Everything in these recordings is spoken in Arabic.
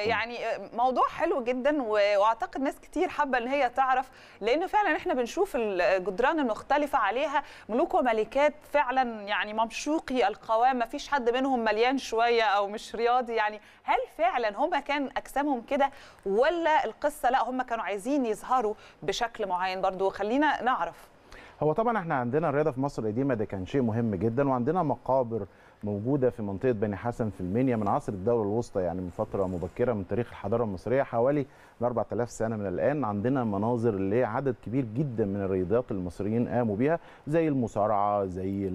يعني موضوع حلو جدا واعتقد ناس كتير حابه ان هي تعرف لان فعلا احنا بنشوف الجدران المختلفه عليها ملوك وملكات فعلا يعني ممشوقي القوام ما فيش حد منهم مليان شويه او مش رياضي يعني هل فعلا هم كان اجسامهم كده ولا القصه لا هم كانوا عايزين يظهروا بشكل معين برضو خلينا نعرف هو طبعا احنا عندنا الرياضه في مصر القديمه ده كان شيء مهم جدا وعندنا مقابر موجوده في منطقه بني حسن في المنيا من عصر الدوله الوسطى يعني من فتره مبكره من تاريخ الحضاره المصريه حوالي 4000 سنه من الان عندنا مناظر اللي عدد كبير جدا من الرياضات المصريين قاموا بيها زي المصارعه زي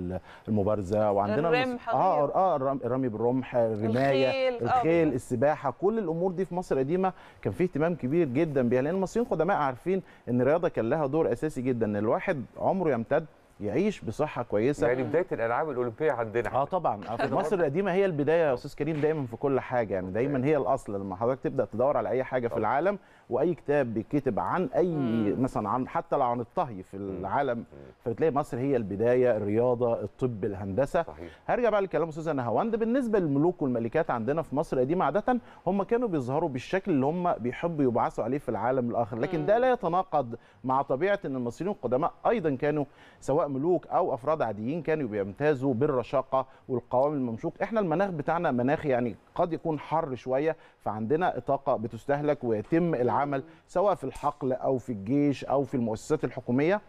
المبارزه وعندنا الرمح المص... اه اه الرمي بالرمح الرمايه الخيل, آه، الخيل السباحه كل الامور دي في مصر قديمه كان في اهتمام كبير جدا بيها لان المصريين قدماء عارفين ان الرياضه كان لها دور اساسي جدا ان الواحد عمره يمتد يعيش بصحه كويسه يعني بدايه الالعاب الاولمبيه عندنا اه طبعا آه، في مصر القديمه هي البدايه يا استاذ كريم دايما في كل حاجه يعني دايما هي الاصل لما حضرتك تبدا تدور على اي حاجه في العالم واي كتاب بيتكتب عن اي مثلا عن حتى لو عن الطهي في العالم فبتلاقي مصر هي البدايه الرياضه الطب الهندسه صحيح. هرجع بقى لكلام استاذ نهاوند بالنسبه للملوك والملكات عندنا في مصر القديمه عاده هم كانوا بيظهروا بالشكل اللي هم بيحبوا يبعثوا عليه في العالم الاخر لكن ده لا يتناقض مع طبيعه ان المصريين القدماء ايضا كانوا سواء ملوك او افراد عاديين كانوا بيمتازوا بالرشاقه والقوام الممشوق احنا المناخ بتاعنا مناخ يعني قد يكون حر شويه فعندنا طاقه بتستهلك ويتم العمل سواء في الحقل او في الجيش او في المؤسسات الحكوميه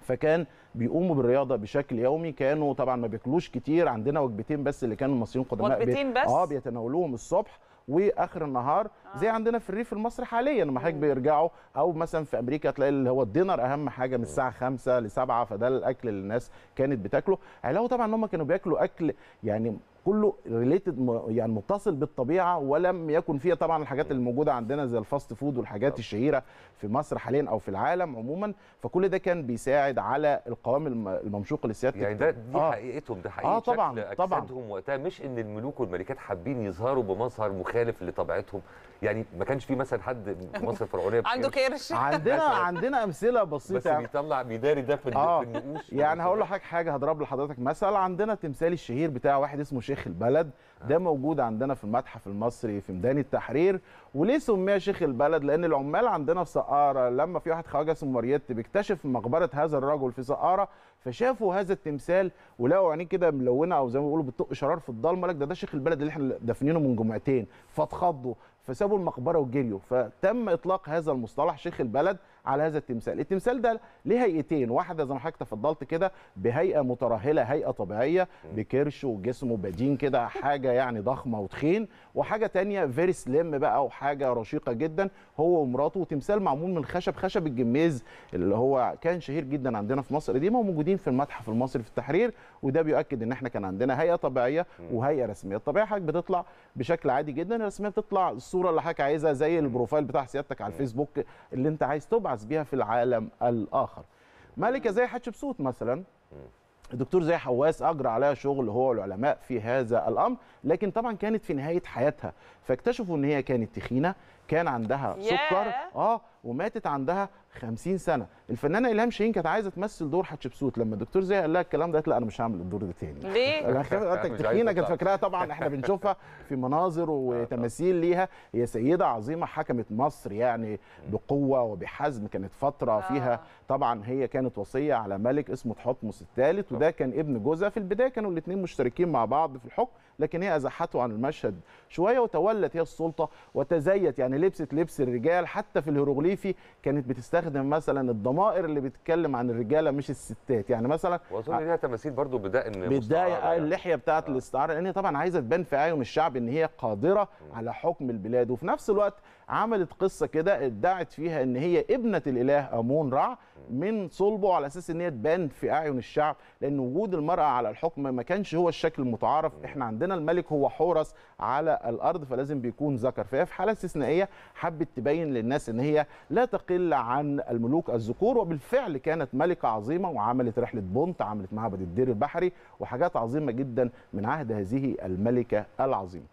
فكان بيقوموا بالرياضه بشكل يومي كانوا طبعا ما بياكلوش كتير عندنا وجبتين بس اللي كانوا المصريين قدماء وجبتين بس اه بيتناولوهم الصبح واخر النهار آه. زي عندنا في الريف المصري حاليا لما حضرتك بيرجعوا او مثلا في امريكا تلاقي اللي هو الدينر اهم حاجه من الساعه 5 ل 7 فده الاكل اللي الناس كانت بتاكله علاوه يعني طبعا ان هم كانوا بياكلوا اكل يعني كله ريليتد يعني متصل بالطبيعه ولم يكن فيها طبعا الحاجات اللي موجوده عندنا زي الفاست فود والحاجات آه. الشهيره في مصر حاليا او في العالم عموما فكل ده كان بيساعد على القوام الممشوق لسياده يعني ده دي آه. حقيقتهم ده حقيقه آه طبعا شكل طبعا. وقتها مش ان الملوك والملكات حابين يظهروا بمظهر مخالف تختلف لطبيعتهم يعني ما كانش في مثلا حد في مصر الفرعونيه عنده كرش عندنا عندنا امثله بسيطه بس بيطلع بيداري ده في آه. النقوش يعني هقول لحضرتك حاجه هضرب لحضرتك مثل عندنا التمثال الشهير بتاع واحد اسمه شيخ البلد ده موجود عندنا في المتحف المصري في ميدان التحرير وليه سمي شيخ البلد لان العمال عندنا في سقاره لما في واحد خواجه اسمه مريت بيكتشف مقبره هذا الرجل في سقاره فشافوا هذا التمثال ولقوا عينيه كده ملونه او زي ما بيقولوا بتطق شرار في الضلمه لك ده ده شيخ البلد اللي احنا دافنينه من جمعتين فاتخضوا فسابوا المقبره وجريوا فتم اطلاق هذا المصطلح شيخ البلد على هذا التمثال التمثال ده ليه هيئتين واحده زي ما حضرتك تفضلت كده بهيئه مترهله هيئه طبيعيه بكرش وجسمه بدين كده حاجه يعني ضخمه وتخين وحاجه تانية فيري سليم بقى وحاجه رشيقه جدا هو ومراته وتمثال معمول من خشب خشب الجميز اللي هو كان شهير جدا عندنا في مصر القديمه وموجودين في المتحف المصري في التحرير وده بيؤكد ان احنا كان عندنا هيئه طبيعيه وهيئه رسميه الطبيعه حضرتك بتطلع بشكل عادي جدا الرسميه بتطلع الصوره اللي حضرتك عايزها زي البروفايل بتاع سيادتك على الفيسبوك اللي انت عايز تبعت يبعث بها في العالم الاخر ملكه زي حتشبسوت مثلا الدكتور زي حواس اجرى عليها شغل هو والعلماء في هذا الامر لكن طبعا كانت في نهايه حياتها فاكتشفوا ان هي كانت تخينه كان عندها سكر اه وماتت عندها 50 سنه الفنانه الهام شاهين كانت عايزه تمثل دور حتشبسوت لما الدكتور زي قال لها الكلام ده قالت لا انا مش هعمل الدور ده تاني ليه تخينه كانت فاكراها طبعا احنا بنشوفها في مناظر وتماثيل ليها هي سيده عظيمه حكمت مصر يعني بقوه وبحزم كانت فتره فيها آه. طبعا هي كانت وصيه على ملك اسمه تحتمس الثالث وده كان ابن جوزها في البدايه كانوا الاثنين مشتركين مع بعض في الحكم لكن هي ازحته عن المشهد شويه وتولت هي السلطه وتزيت يعني يعني لبست لبس الرجال حتى في الهيروغليفي كانت بتستخدم مثلا الضمائر اللي بتتكلم عن الرجاله مش الستات يعني مثلا واظن ليها تماثيل برضو ان بتضايق يعني. آه، اللحيه بتاعه آه. الاستعاره لان طبعا عايزه تبان في اعين الشعب ان هي قادره م. على حكم البلاد وفي نفس الوقت عملت قصه كده ادعت فيها ان هي ابنه الاله امون رع من صلبه على اساس ان هي تبان في اعين الشعب لان وجود المراه على الحكم ما كانش هو الشكل المتعارف احنا عندنا الملك هو حورس على الارض فلازم بيكون ذكر فهي في حاله استثنائيه الامريكيه حبت تبين للناس ان هي لا تقل عن الملوك الذكور وبالفعل كانت ملكه عظيمه وعملت رحله بونت عملت معبد الدير البحري وحاجات عظيمه جدا من عهد هذه الملكه العظيمه